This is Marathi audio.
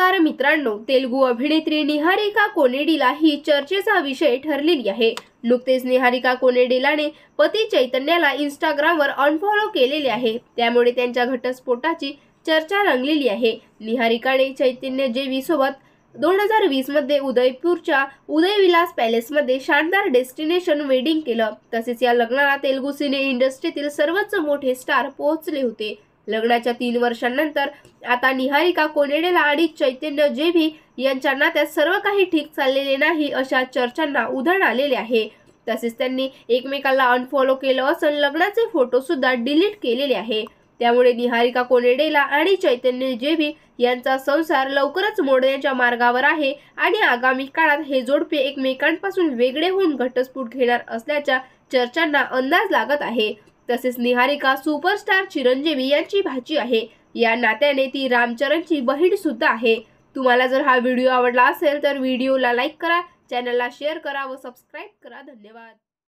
नमस्कार मित्रांनो तेलगू अभिनेत्री निहारिका कोनेडीला ही चर्चेचा विषय ठरलेली आहे नुकतेच निहारिका कोनेडीलाने पती चैतन्याला वर अनफॉलो केलेले आहे त्यामुळे त्यांच्या घटस्फोटाची चर्चा रंगलेली आहे निहारिकाने चैतन्य जेवी सोबत दोन हजार वीसमध्ये उदयपूरच्या उदयविलास पॅलेसमध्ये शानदार डेस्टिनेशन वेडिंग केलं तसेच या लग्नाला तेलुगू सिने इंडस्ट्रीतील सर्वच मोठे स्टार पोहोचले होते लग्नाच्या तीन वर्षांनंतर आता निहारिका कोनेडेला आणि चैतन्य जेभी यांच्या नात्यात सर्व काही ठीक चाललेले नाही अशा चर्चांना उधाण आलेले आहे तसेच त्यांनी एकमेकाला अनफॉलो केलं असून लग्नाचे सुद्धा डिलीट केलेले आहे त्यामुळे निहारिका कोनेडेला आणि चैतन्य जेभी यांचा संसार लवकरच मोडण्याच्या मार्गावर आहे आणि आगामी काळात हे जोडपे एकमेकांपासून वेगळे होऊन घटस्फोट घेणार असल्याच्या चर्चांना अंदाज लागत आहे तसेच निहारिका सुपरस्टार चिरंजीवी यांची भाची आहे या नात्याने ती रामचरणची बहीण सुद्धा आहे तुम्हाला जर हा व्हिडिओ आवडला असेल तर व्हिडिओला लाईक करा चॅनलला शेअर करा व सबस्क्राईब करा धन्यवाद